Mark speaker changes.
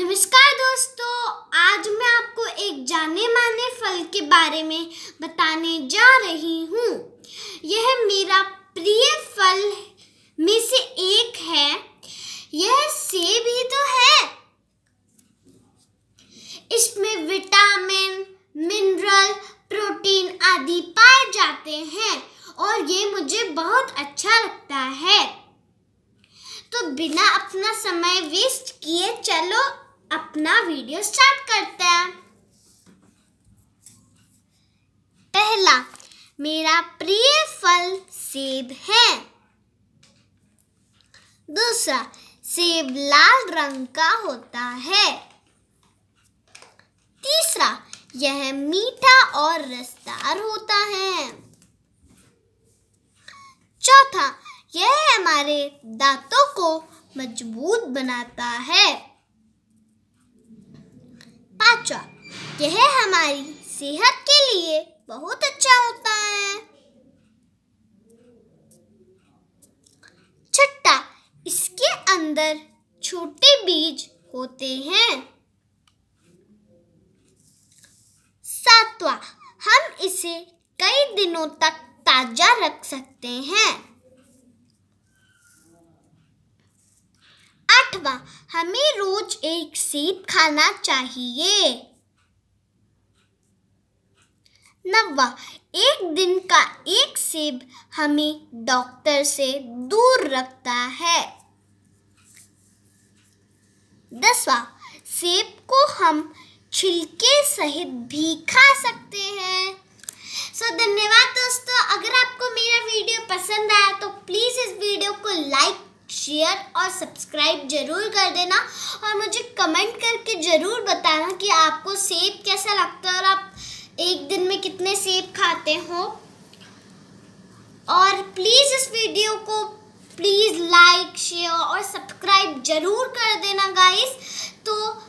Speaker 1: नमस्कार दोस्तों आज मैं आपको एक जाने माने फल के बारे में बताने जा रही हूँ यह मेरा प्रिय फल में से एक है यह सेब ही तो है इसमें विटामिन मिनरल प्रोटीन आदि पाए जाते हैं और ये मुझे बहुत अच्छा लगता है तो बिना अपना समय वेस्ट किए चलो अपना वीडियो स्टार्ट करते हैं पहला मेरा प्रिय फल सेब है दूसरा सेब लाल रंग का होता है तीसरा यह मीठा और रसदार होता है चौथा यह हमारे दांतों को मजबूत बनाता है कुलचा यह हमारी सेहत के लिए बहुत अच्छा होता है छट्टा इसके अंदर छोटे बीज होते हैं सातवा हम इसे कई दिनों तक ताजा रख सकते हैं आठवा हमें रोज एक सेब खाना चाहिए नवा एक दिन का एक सेब हमें डॉक्टर से दूर रखता है दसवा सेब को हम छिलके सहित भी खा सकते हैं सो so, धन्यवाद दोस्तों अगर आपको मेरा वीडियो पसंद आया तो प्लीज़ इस वीडियो को लाइक शेयर और सब्सक्राइब जरूर कर देना और मुझे कमेंट करके ज़रूर बताना कि आपको सेब कैसा लगता है और आप एक दिन में कितने सेब खाते हो और प्लीज़ इस वीडियो को प्लीज़ लाइक शेयर और सब्सक्राइब ज़रूर कर देना गाइस तो